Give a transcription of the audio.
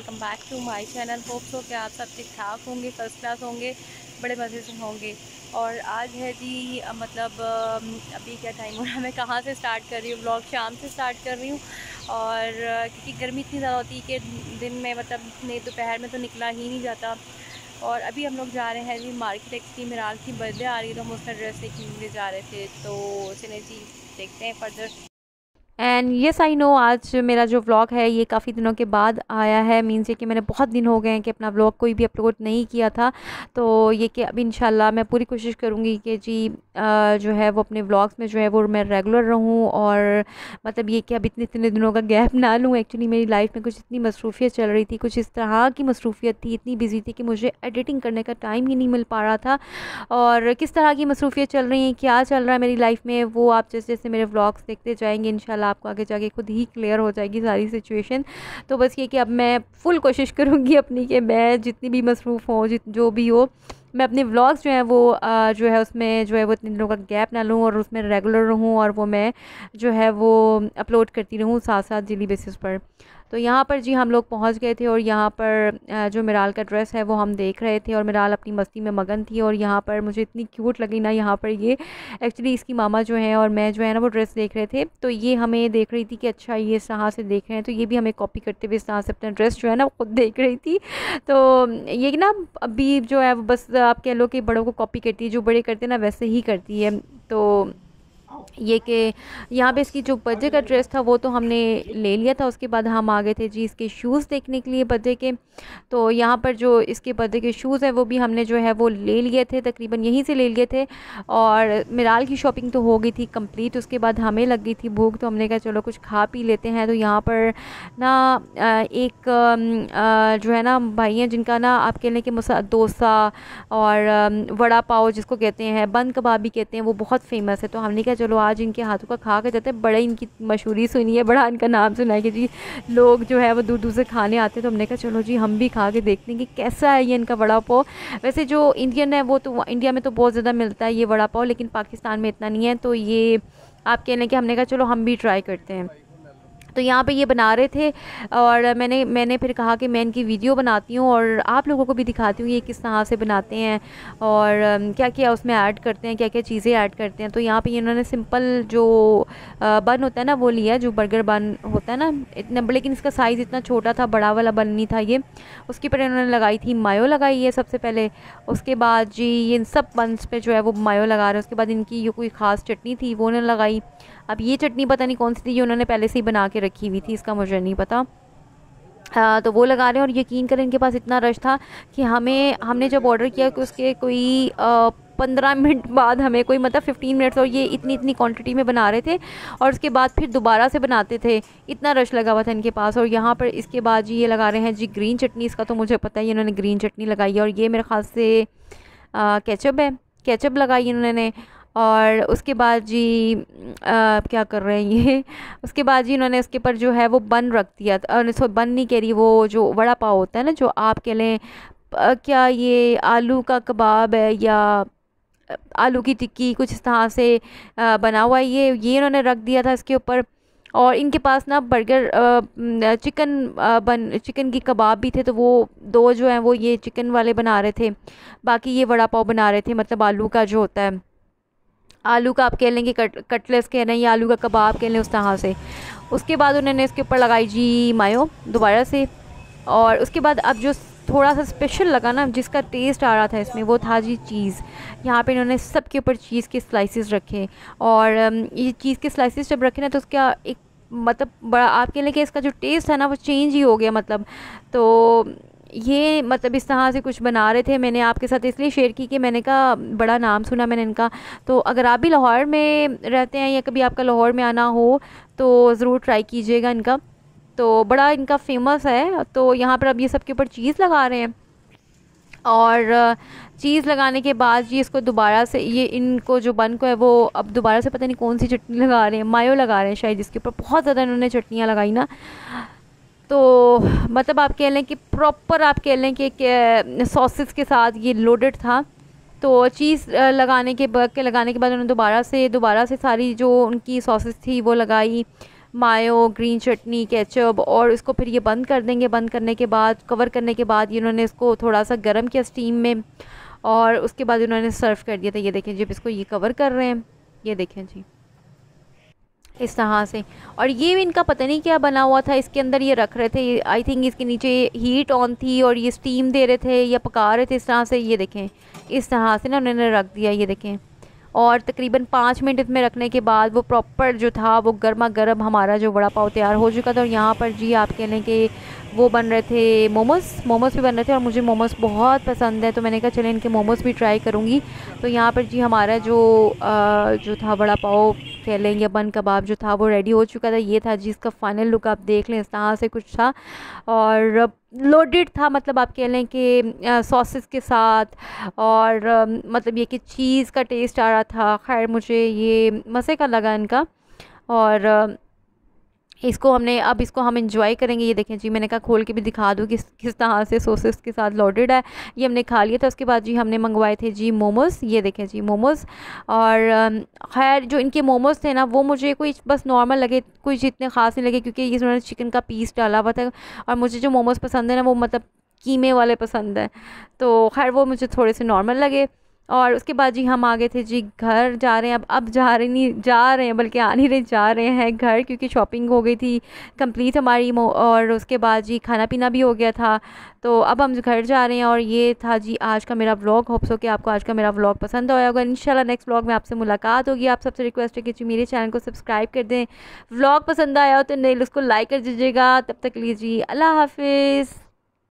welcome back to my channel hopes हो कि आप सब ठीक ठाक होंगे फर्स्ट क्लास होंगे बड़े मज़े से होंगे और आज है जी मतलब अभी क्या टाइम हो रहा है मैं कहाँ से स्टार्ट कर रही हूँ ब्लॉग शाम से स्टार्ट कर रही हूँ और क्योंकि गर्मी इतनी ज़्यादा होती है कि दिन में मतलब नहीं दोपहर में तो निकला ही नहीं जाता और अभी हम लोग जा रहे हैं जी मार्केट एक्सटी मिराग की बर्थडे आ रही है तो हम उसका ड्रेस देखने जा रहे थे तो चले जी देखते हैं further and yes I know आज मेरा जो व्लॉग है ये काफ़ी दिनों के बाद आया है मीन्स ये कि मैंने बहुत दिन हो गए हैं कि अपना व्लॉग कोई भी अपलोड नहीं किया था तो ये कि अब इन मैं पूरी कोशिश करूँगी कि जी आ, जो है वो अपने व्लॉग्स में जो है वो मैं रेगुलर रहूँ और मतलब ये कि अब इतने इतने दिनों का गैप ना लूँ एक्चुअली मेरी लाइफ में कुछ इतनी मसरूफियत चल रही थी कुछ इस तरह की मसरूफियत थी इतनी बिजी थी कि मुझे एडिटिंग करने का टाइम ही नहीं मिल पा रहा था और किस तरह की मसरूफियत चल रही है क्या चल रहा है मेरी लाइफ में वो आप जैसे जैसे मेरे व्लाग्स देखते जाएँगे इन आपको आगे जाके खुद ही क्लियर हो जाएगी सारी सिचुएशन तो बस ये कि अब मैं फुल कोशिश करूँगी अपनी कि मैं जितनी भी मसरूफ़ हो जो भी हो मैं अपने व्लॉग्स जो हैं वो जो है उसमें जो है वो इतने दिनों का गैप ना लूँ और उसमें रेगुलर रहूँ और वो मैं जो है वो अपलोड करती रहूँ साथ साथ डेली बेसिस पर तो यहाँ पर जी हम लोग पहुँच गए थे और यहाँ पर जो मिराल का ड्रेस है वो हम देख रहे थे और मिराल अपनी मस्ती में मगन थी और यहाँ पर मुझे इतनी क्यूट लगी ना यहाँ पर ये एक्चुअली इसकी मामा जो है और मैं जो है ना वो ड्रेस देख रहे थे तो ये हमें देख रही थी कि अच्छा ये इस तरह से देख रहे हैं तो ये भी हमें कॉपी करते हुए इस तरह से अपना ड्रेस जो है ना वो खुद देख रही थी तो ये ना अभी जो है वो बस आप कह लो कि बड़ों को कॉपी करती है जो बड़े करते हैं ना वैसे ही करती है तो ये कि यहाँ पे इसकी जो बर्थडे का ड्रेस था वो तो हमने ले लिया था उसके बाद हम आ गए थे जी इसके शूज़ देखने के लिए बर्थडे के तो यहाँ पर जो इसके बर्थडे के शूज़ हैं वो भी हमने जो है वो ले लिए थे तकरीबन यहीं से ले लिए थे और मिराल की शॉपिंग तो हो गई थी कंप्लीट उसके बाद हमें लग गई थी भूख तो हमने कहा चलो कुछ खा पी लेते हैं तो यहाँ पर ना एक जो है ना भाई हैं जिनका ना आप कह लें कि डोसा और वड़ा पाव जिसको कहते हैं बंद कबाब भी कहते हैं वो बहुत फेमस है तो हमने कहा चलो आज इनके हाथों का खा के जाते हैं बड़ा इनकी मशहूरी सुनी है बड़ा इनका नाम सुना है कि जी लोग जो है वो दूर दूर से खाने आते हैं तो हमने कहा चलो जी हम भी खा के देखते हैं कि कैसा है ये इनका वड़ा पाव वैसे जो इंडियन है वो तो इंडिया में तो बहुत ज़्यादा मिलता है ये वड़ा पाव लेकिन पाकिस्तान में इतना नहीं है तो ये आप कहने कि हमने कहा चलो हम भी ट्राई करते हैं तो यहाँ पे ये बना रहे थे और मैंने मैंने फिर कहा कि मैं इनकी वीडियो बनाती हूँ और आप लोगों को भी दिखाती हूँ ये किस तरह से बनाते हैं और क्या क्या उसमें ऐड करते हैं क्या क्या चीज़ें ऐड करते हैं तो यहाँ पे इन्होंने सिंपल जो बन होता है ना वो लिया जो बर्गर बन होता है ना इतना लेकिन इसका साइज़ इतना छोटा था बड़ा वाला बन नहीं था ये उसके ऊपर इन्होंने लगाई थी मायो लगाई है सबसे पहले उसके बाद जी ये इन सब बंस पर जो है वो मायो लगा रहे हैं उसके बाद इनकी ये कोई ख़ास चटनी थी वो उन्होंने लगाई अब ये चटनी पता नहीं कौन सी थी ये उन्होंने पहले से ही बना के के रखी हुई थी इसका मुझे नहीं पता आ, तो वो लगा रहे हैं और यकीन करें इनके पास इतना रश था कि हमें हमने जब ऑर्डर किया कि उसके कोई आ, पंद्रह मिनट बाद हमें कोई मतलब फ़िफ्टीन मिनट्स और ये इतनी इतनी क्वांटिटी में बना रहे थे और उसके बाद फिर दोबारा से बनाते थे इतना रश लगा हुआ था इनके पास और यहाँ पर इसके बाद जी ये लगा रहे हैं जी ग्रीन चटनी इसका तो मुझे पता है इन्होंने ग्रीन चटनी लगाई है और ये मेरे ख्याल से केचप है केचप लगाई इन्होंने और उसके बाद जी आ, क्या कर रहे हैं ये उसके बाद जी इन्होंने उसके ऊपर जो है वो बन रख दिया सो बन नहीं कह रही वो जो वड़ा पाव होता है ना जो आप कह लें क्या ये आलू का कबाब है या आलू की टिक्की कुछ इस तरह से बना हुआ है ये ये इन्होंने रख दिया था इसके ऊपर और इनके पास ना बर्गर चिकन बन चिकन की कबाब भी थे तो वो दो जो हैं वो ये चिकन वाले बना रहे थे बाकी ये वड़ा पाव बना रहे थे मतलब आलू का जो होता है आलू का आप कह लेंगे कट कटलेस कह रहे हैं या आलू का कबाब कह लें उस तरह से उसके बाद उन्होंने इसके ऊपर लगाई जी मायो दोबारा से और उसके बाद अब जो थोड़ा सा स्पेशल लगा ना जिसका टेस्ट आ रहा था इसमें वो था जी चीज़ यहाँ पे इन्होंने सब के ऊपर चीज़ के स्लाइसेस रखे और ये चीज़ के स्लाइसेस जब रखे ना तो उसका एक मतलब बड़ा आप कह लें कि इसका जो टेस्ट है ना वो चेंज ही हो गया मतलब तो ये मतलब इस तरह से कुछ बना रहे थे मैंने आपके साथ इसलिए शेयर की कि मैंने कहा बड़ा नाम सुना मैंने इनका तो अगर आप भी लाहौर में रहते हैं या कभी आपका लाहौर में आना हो तो ज़रूर ट्राई कीजिएगा इनका तो बड़ा इनका फेमस है तो यहाँ पर अब ये सब के ऊपर चीज़ लगा रहे हैं और चीज़ लगाने के बाद ये इसको दोबारा से ये इनको जो बन को है वो अब दोबारा से पता नहीं कौन सी चटनी लगा रहे हैं मायो लगा रहे हैं शायद इसके ऊपर बहुत ज़्यादा इन्होंने चटनियाँ लगाई ना तो मतलब आप कह लें कि प्रॉपर आप कह लें कि सॉसेस के साथ ये लोडेड था तो चीज़ लगाने के के लगाने के बाद उन्होंने दोबारा से दोबारा से सारी जो उनकी सॉसेस थी वो लगाई मायो ग्रीन चटनी केचप और इसको फिर ये बंद कर देंगे बंद करने के बाद कवर करने के बाद इन्होंने इसको थोड़ा सा गर्म किया स्टीम में और उसके बाद इन्होंने सर्व कर दिया था तो ये देखें जी इसको ये कवर कर रहे हैं ये देखें जी इस तरह से और ये भी इनका पता नहीं क्या बना हुआ था इसके अंदर ये रख रहे थे आई थिंक इसके नीचे हीट ऑन थी और ये स्टीम दे रहे थे या पका रहे थे इस तरह से ये देखें इस तरह से ना उन्होंने रख दिया ये देखें और तकरीबन पाँच मिनट इसमें रखने के बाद वो प्रॉपर जो था वो गर्मा गर्म हमारा जो वड़ा पाव तैयार हो चुका था और यहाँ पर जी आप कह लें कि वो बन रहे थे मोमोस मोमोस भी बन रहे थे और मुझे मोमोस बहुत पसंद है तो मैंने कहा चले इनके मोमोस भी ट्राई करूँगी तो यहाँ पर जी हमारा जो आ, जो था बड़ा पाव कह लें या बन कबाब जो था वो रेडी हो चुका था ये था जी इसका फाइनल लुक आप देख लें इस तरह से कुछ था और लोडेड था मतलब आप कह लें कि सॉसेस के साथ और आ, मतलब ये कि चीज़ का टेस्ट आ रहा था खैर मुझे ये मज़े का लगा इनका और इसको हमने अब इसको हम इंजॉय करेंगे ये देखें जी मैंने कहा खोल के भी दिखा दूँ किस किस तरह से सोसेस के साथ लोडेड है ये हमने खा लिया था उसके बाद जी हमने मंगवाए थे जी मोमोज़ ये देखें जी मोमोज़ और खैर जो इनके मोमोज़ थे ना वो मुझे कोई बस नॉर्मल लगे कुछ इतने ख़ास नहीं लगे क्योंकि इन्होंने चिकन का पीस डाला हुआ था और मुझे जो मोमोज़ पसंद है ना वो मतलब कीमे वाले पसंद हैं तो खैर वो मुझे थोड़े से नॉर्मल लगे और उसके बाद जी हम आ गए थे जी घर जा रहे हैं अब अब जा रहे नहीं जा रहे हैं बल्कि आ नहीं रहे जा रहे हैं घर क्योंकि शॉपिंग हो गई थी कंप्लीट हमारी और उसके बाद जी खाना पीना भी हो गया था तो अब हम घर जा रहे हैं और ये था जी आज का मेरा व्लॉग होप्स हो कि आपको आज का मेरा व्लॉग पसंद आया होगा इंशाल्लाह नेक्स्ट व्लॉग में आपसे मुलाकात होगी आप सबसे रिक्वेस्ट है कि जी मेरे चैनल को सब्सक्राइब कर दें व्लॉग पसंद आया हो तो नहीं उसको लाइक कर दीजिएगा तब तक लीजिए अल्लाह हाफिज़